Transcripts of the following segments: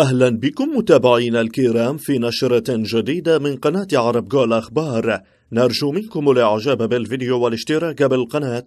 أهلا بكم متابعينا الكرام في نشرة جديدة من قناة عرب جول أخبار نرجو منكم الإعجاب بالفيديو والاشتراك بالقناة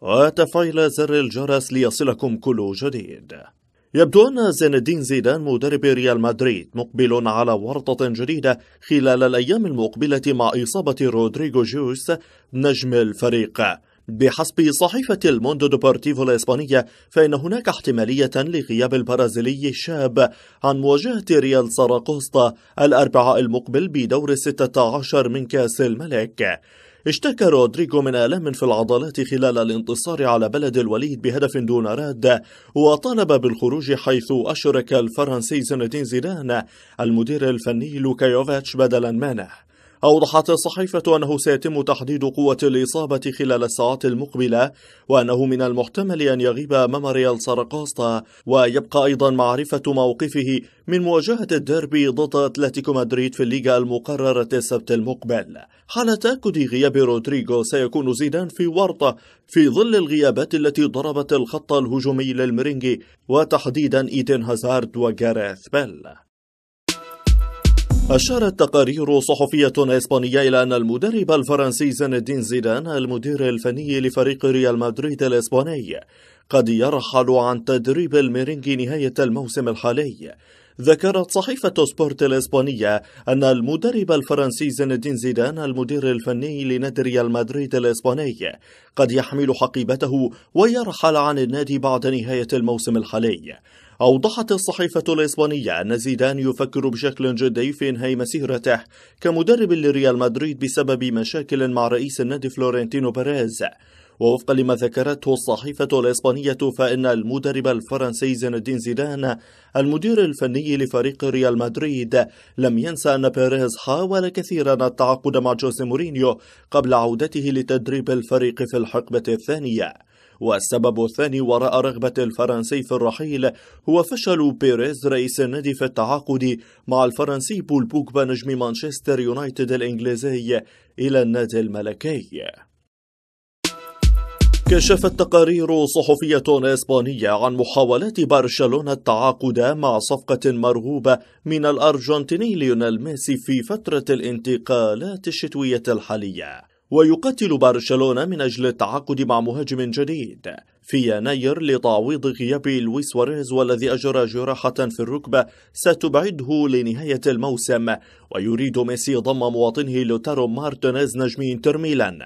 وتفعيل زر الجرس ليصلكم كل جديد يبدو أن زين الدين زيدان مدرب ريال مدريد مقبل على ورطة جديدة خلال الأيام المقبلة مع إصابة رودريغو جوس نجم الفريق بحسب صحيفة الموندو دوبورتيفو الإسبانية فإن هناك احتمالية لغياب البرازيلي الشاب عن مواجهة ريال ساراكوستا الأربعاء المقبل بدور الستة عشر من كأس الملك اشتكى رودريغو من آلام في العضلات خلال الانتصار على بلد الوليد بهدف دون رد وطالب بالخروج حيث أشرك الفرنسي زين زيدان المدير الفني لوكايوفيتش بدلا منه أوضحت الصحيفة أنه سيتم تحديد قوة الإصابة خلال الساعات المقبلة وأنه من المحتمل أن يغيب مامريال ساراكوستا ويبقى أيضا معرفة موقفه من مواجهة الديربي ضد أتلتيكو مدريد في الليغا المقررة السبت المقبل حال تأكد غياب رودريغو سيكون زيدان في ورطة في ظل الغيابات التي ضربت الخط الهجومي للمرينجي وتحديدا إيدن هازارد وجاريث بيل أشارت تقارير صحفية إسبانية إلى أن المدرب الفرنسي زين الدين زيدان المدير الفني لفريق ريال مدريد الإسباني قد يرحل عن تدريب الميرينجي نهاية الموسم الحالي ذكرت صحيفة سبورت الإسبانية أن المدرب الفرنسي زين الدين زيدان المدير الفني لنادي ريال مدريد الإسباني قد يحمل حقيبته ويرحل عن النادي بعد نهاية الموسم الحالي أوضحت الصحيفة الإسبانية أن زيدان يفكر بشكل جدي في إنهاء مسيرته كمدرب لريال مدريد بسبب مشاكل مع رئيس النادي فلورنتينو بيريز ووفقا لما ذكرته الصحيفة الإسبانية فإن المدرب الفرنسي زين الدين زيدان المدير الفني لفريق ريال مدريد لم ينسى أن بيريز حاول كثيرا التعاقد مع جوزي مورينيو قبل عودته لتدريب الفريق في الحقبة الثانية والسبب الثاني وراء رغبة الفرنسي في الرحيل هو فشل بيريز رئيس النادي في التعاقد مع الفرنسي بول بوكبا نجم مانشستر يونايتد الإنجليزي إلى النادي الملكي كشفت تقارير صحفية إسبانية عن محاولات برشلونة التعاقد مع صفقة مرغوبة من الأرجنتيني ليونيل ميسي في فترة الانتقالات الشتوية الحالية ويقاتل برشلونة من أجل التعاقد مع مهاجم جديد في يناير لتعويض غياب لويس واريز والذي أجرى جراحة في الركبة ستبعده لنهاية الموسم ويريد ميسي ضم مواطنه لوتارو مارتينيز نجم انتر ميلان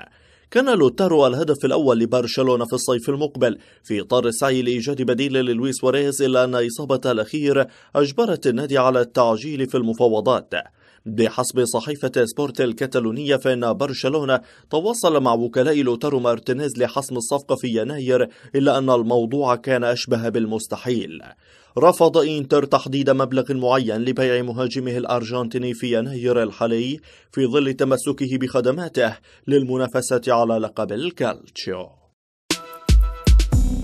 كان لوتارو الهدف الأول لبرشلونة في الصيف المقبل في إطار السعي لإيجاد بديل للويس واريز إلا أن إصابة الأخير أجبرت النادي على التعجيل في المفاوضات بحسب صحيفة سبورت الكتالونية فإن برشلونة تواصل مع وكلاء لوتارو مارتينيز لحسم الصفقة في يناير إلا أن الموضوع كان أشبه بالمستحيل رفض إنتر تحديد مبلغ معين لبيع مهاجمه الأرجنتيني في يناير الحالي في ظل تمسكه بخدماته للمنافسة على لقب الكالتشيو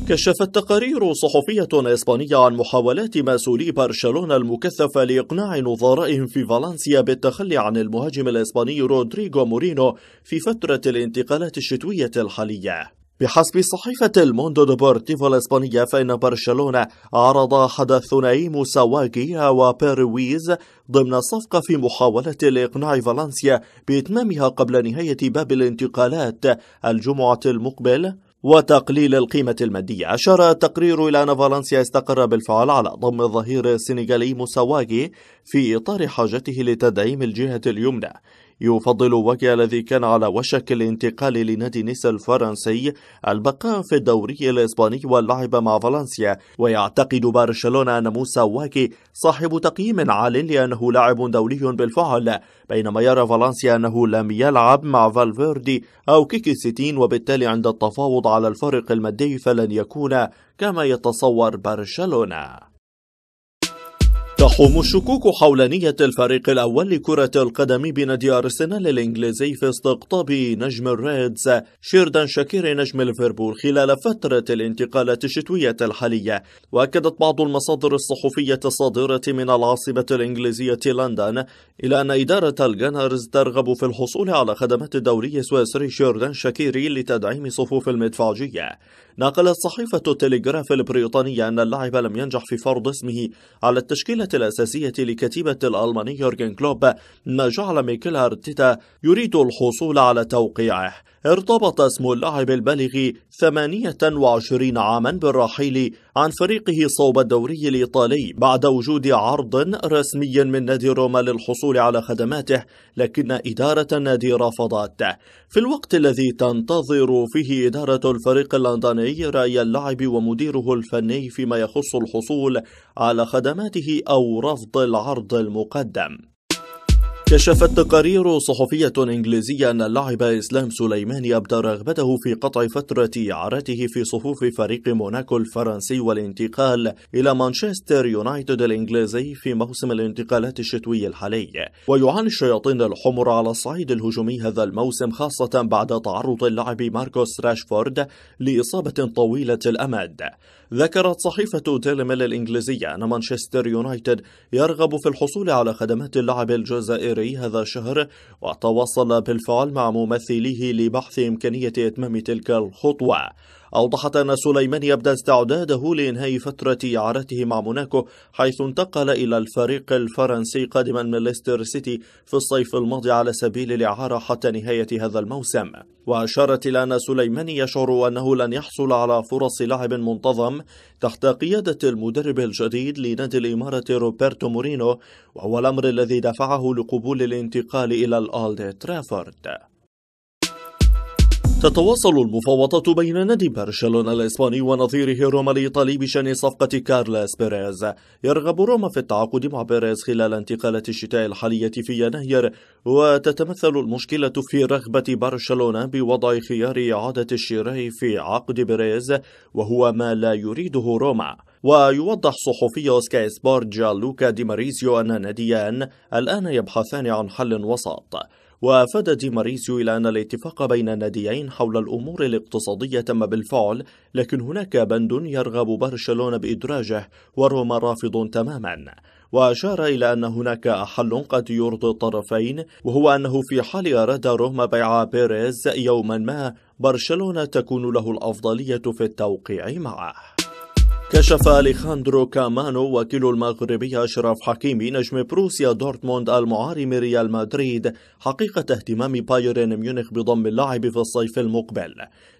كشفت تقارير صحفية إسبانية عن محاولات مسؤولي برشلونة المكثفة لإقناع نظرائهم في فالنسيا بالتخلي عن المهاجم الإسباني رودريغو مورينو في فترة الانتقالات الشتوية الحالية بحسب صحيفة الموندو ديبورتيفو الإسبانية فإن برشلونة عرض حدث الثنائي موساواكي وبيرويز ضمن صفقة في محاولة لإقناع فالنسيا بإتمامها قبل نهاية باب الانتقالات الجمعة المقبل وتقليل القيمة المادية أشار التقرير إلى أن فالنسيا استقر بالفعل على ضم الظهير السنغالي موساواغي في إطار حاجته لتدعيم الجهة اليمنى يفضل وكيا الذي كان على وشك الانتقال لنادي الفرنسي البقاء في الدوري الإسباني واللعب مع فالنسيا ويعتقد برشلونة أن موسى واكي صاحب تقييم عال لأنه لاعب دولي بالفعل بينما يرى فالنسيا أنه لم يلعب مع فالفيردي أو كيكي ستين وبالتالي عند التفاوض على الفرق المادي فلن يكون كما يتصور برشلونة تحوم الشكوك حول نية الفريق الأول لكرة القدم بنادي أرسنال الإنجليزي في استقطاب نجم الريدز شيردان شاكيري نجم ليفربول خلال فترة الانتقالات الشتوية الحالية وأكدت بعض المصادر الصحفية الصادرة من العاصمة الإنجليزية لندن إلى أن إدارة الجانرز ترغب في الحصول على خدمات الدوري السويسري شيردان شاكيري لتدعيم صفوف المدفعجية نقلت صحيفة التلغراف البريطانية أن اللاعب لم ينجح في فرض اسمه على التشكيلة الأساسية لكتيبة الألماني يورجن كلوب ما جعل ميكيل أرتيتا يريد الحصول على توقيعه ارتبط اسم اللاعب البالغ 28 عاما بالرحيل عن فريقه صوب الدوري الإيطالي بعد وجود عرض رسمي من نادي روما للحصول على خدماته لكن إدارة النادي رفضته في الوقت الذي تنتظر فيه إدارة الفريق اللندني رأي اللاعب ومديره الفني فيما يخص الحصول على خدماته أو رفض العرض المقدم كشفت تقارير صحفية إنجليزية أن اللاعب إسلام سليماني أبدى رغبته في قطع فترة إعارته في صفوف فريق موناكو الفرنسي والانتقال إلى مانشستر يونايتد الإنجليزي في موسم الانتقالات الشتوي الحالي ويعاني الشياطين الحمر على الصعيد الهجومي هذا الموسم خاصة بعد تعرض اللاعب ماركوس راشفورد لإصابة طويلة الأمد ذكرت صحيفة تيلميل الإنجليزية أن مانشستر يونايتد يرغب في الحصول على خدمات اللاعب الجزائري فبراير هذا الشهر وتواصل بالفعل مع ممثليه لبحث إمكانية إتمام تلك الخطوة أوضحت أن سليمان يبدأ استعداده لإنهاء فترة إعارته مع موناكو حيث انتقل إلى الفريق الفرنسي قادما من ليستر سيتي في الصيف الماضي على سبيل الإعارة حتى نهاية هذا الموسم وأشارت إلى أن سليمان يشعر أنه لن يحصل على فرص لعب منتظم تحت قيادة المدرب الجديد لنادي الإمارة روبرتو مورينو وهو الأمر الذي دفعه لقبول الانتقال إلى الألد ترافورد تتواصل المفاوضات بين نادي برشلونة الإسباني ونظيره روما الإيطالي بشأن صفقة كارلاس بيريز يرغب روما في التعاقد مع بيريز خلال انتقالة الشتاء الحالية في يناير وتتمثل المشكلة في رغبة برشلونة بوضع خيار إعادة الشراء في عقد بيريز وهو ما لا يريده روما ويوضح صحفي سكاي سبورت جالوكا دي ماريزيو أن ناديان الآن يبحثان عن حل وسط وأفاد دي ماريسيو إلى أن الاتفاق بين الناديين حول الأمور الاقتصادية تم بالفعل لكن هناك بند يرغب برشلونة بإدراجه وروما رافض تماما وأشار إلى أن هناك حل قد يرضي الطرفين وهو أنه في حال أراد روما بيع بيريز يوما ما برشلونة تكون له الأفضلية في التوقيع معه كشف أليخاندرو كامانو وكيل المغربي أشرف حكيمي نجم بروسيا دورتموند المعارم ريال مدريد حقيقة اهتمام بايرن ميونخ بضم اللاعب في الصيف المقبل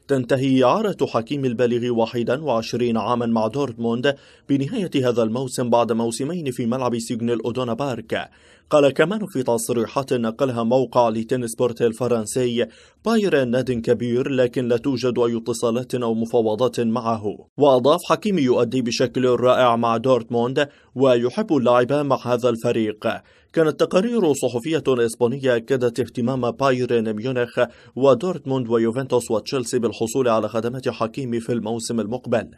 تنتهي إعارة حكيم البالغ 21 عاما مع دورتموند بنهاية هذا الموسم بعد موسمين في ملعب سيجنال الأودونا بارك قال كمان في تصريحات نقلها موقع لتنس بورت الفرنسي بايرن ناد كبير لكن لا توجد أي اتصالات أو مفاوضات معه وأضاف حكيم يؤدي بشكل رائع مع دورتموند ويحب اللعب مع هذا الفريق كانت تقارير صحفية إسبانية أكدت اهتمام بايرن ميونخ ودورتموند ويوفنتوس وتشيلسي بال الحصول على خدمات حكيمي في الموسم المقبل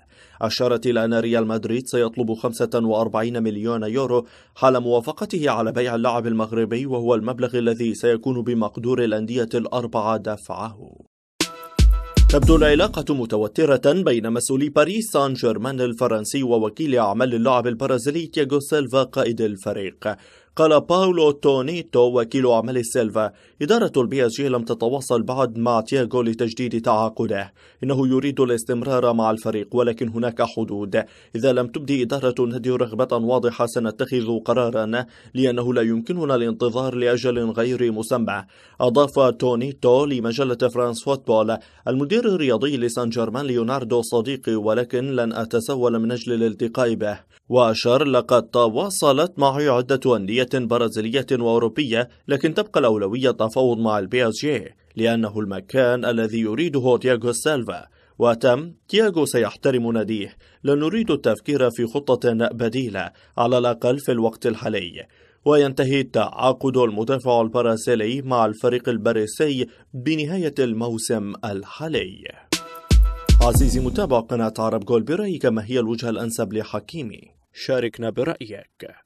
أشارت إلى أن ريال مدريد سيطلب 45 مليون يورو حال موافقته على بيع اللاعب المغربي وهو المبلغ الذي سيكون بمقدور الأندية الأربعة دفعه تبدو العلاقة متوترة بين مسؤولي باريس سان جيرمان الفرنسي ووكيل أعمال اللاعب البرازيلي تياغو سيلفا قائد الفريق قال باولو تونيتو وكيل أعمال السيلفا إدارة البي اس جي لم تتواصل بعد مع تياغو لتجديد تعاقده إنه يريد الاستمرار مع الفريق ولكن هناك حدود إذا لم تبدي إدارة النادي رغبة واضحة سنتخذ قرارا لأنه لا يمكننا الانتظار لأجل غير مسمى أضاف تونيتو لمجلة فرانس فوتبول المدير الرياضي لسان جيرمان ليوناردو صديقي ولكن لن أتسول من أجل الالتقاء به وأشار لقد تواصلت معي عدة أندية برازيلية وأوروبية لكن تبقى الأولوية التفاوض مع البي اس جي لأنه المكان الذي يريده تياغو سيلفا وتم تياغو سيحترم ناديه لا نريد التفكير في خطة بديلة على الأقل في الوقت الحالي وينتهي تعاقد المدافع البرازيلي مع الفريق الباريسي بنهاية الموسم الحالي عزيزي متابع قناة عرب جول برايك ما هي الوجهة الأنسب لحكيمي شاركنا برأيك